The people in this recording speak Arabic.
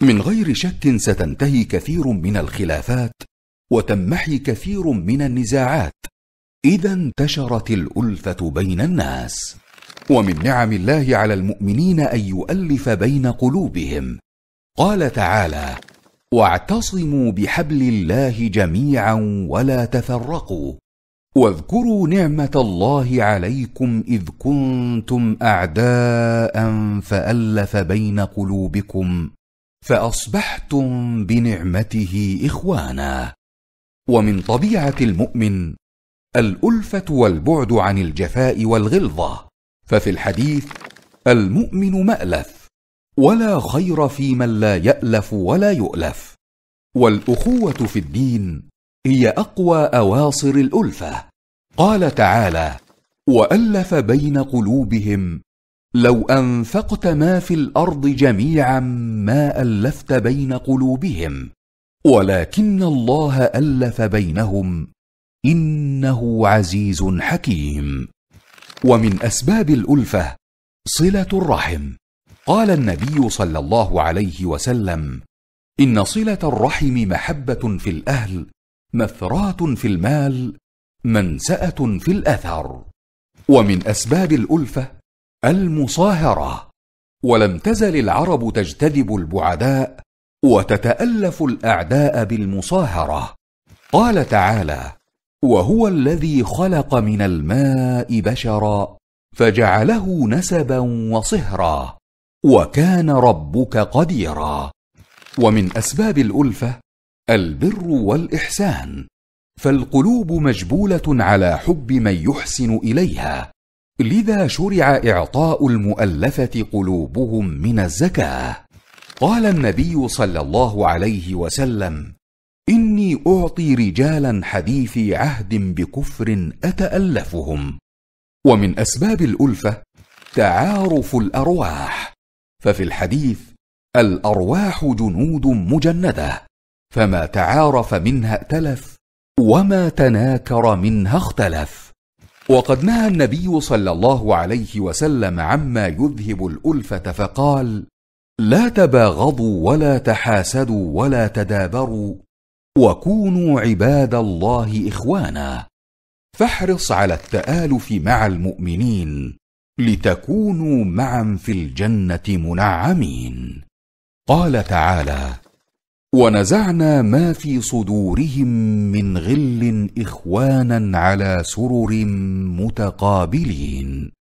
من غير شك ستنتهي كثير من الخلافات وتمحي كثير من النزاعات اذا انتشرت الالفه بين الناس ومن نعم الله على المؤمنين ان يؤلف بين قلوبهم قال تعالى واعتصموا بحبل الله جميعا ولا تفرقوا واذكروا نعمه الله عليكم اذ كنتم اعداء فالف بين قلوبكم فاصبحتم بنعمته اخوانا ومن طبيعه المؤمن الالفه والبعد عن الجفاء والغلظه ففي الحديث المؤمن مالف ولا خير في من لا يالف ولا يؤلف والاخوه في الدين هي اقوى اواصر الالفه قال تعالى والف بين قلوبهم لو انفقت ما في الارض جميعا ما الفت بين قلوبهم ولكن الله الف بينهم انه عزيز حكيم ومن اسباب الالفه صله الرحم قال النبي صلى الله عليه وسلم ان صله الرحم محبه في الاهل مثراه في المال منساه في الاثر ومن اسباب الالفه المصاهرة ولم تزل العرب تجتذب البعداء وتتألف الأعداء بالمصاهرة قال تعالى وهو الذي خلق من الماء بشرا فجعله نسبا وصهرا وكان ربك قديرا ومن اسباب الالفه البر والاحسان فالقلوب مجبوله على حب من يحسن اليها لذا شرع اعطاء المؤلفه قلوبهم من الزكاه قال النبي صلى الله عليه وسلم اني اعطي رجالا حديثي عهد بكفر اتالفهم ومن اسباب الالفه تعارف الارواح ففي الحديث الارواح جنود مجنده فما تعارف منها ائتلف وما تناكر منها اختلف وقد نهى النبي صلى الله عليه وسلم عما يذهب الالفه فقال لا تباغضوا ولا تحاسدوا ولا تدابروا وكونوا عباد الله اخوانا فاحرص على التالف مع المؤمنين لتكونوا معا في الجنه منعمين قال تعالى ونزعنا ما في صدورهم من غل اخوانا على سرر متقابلين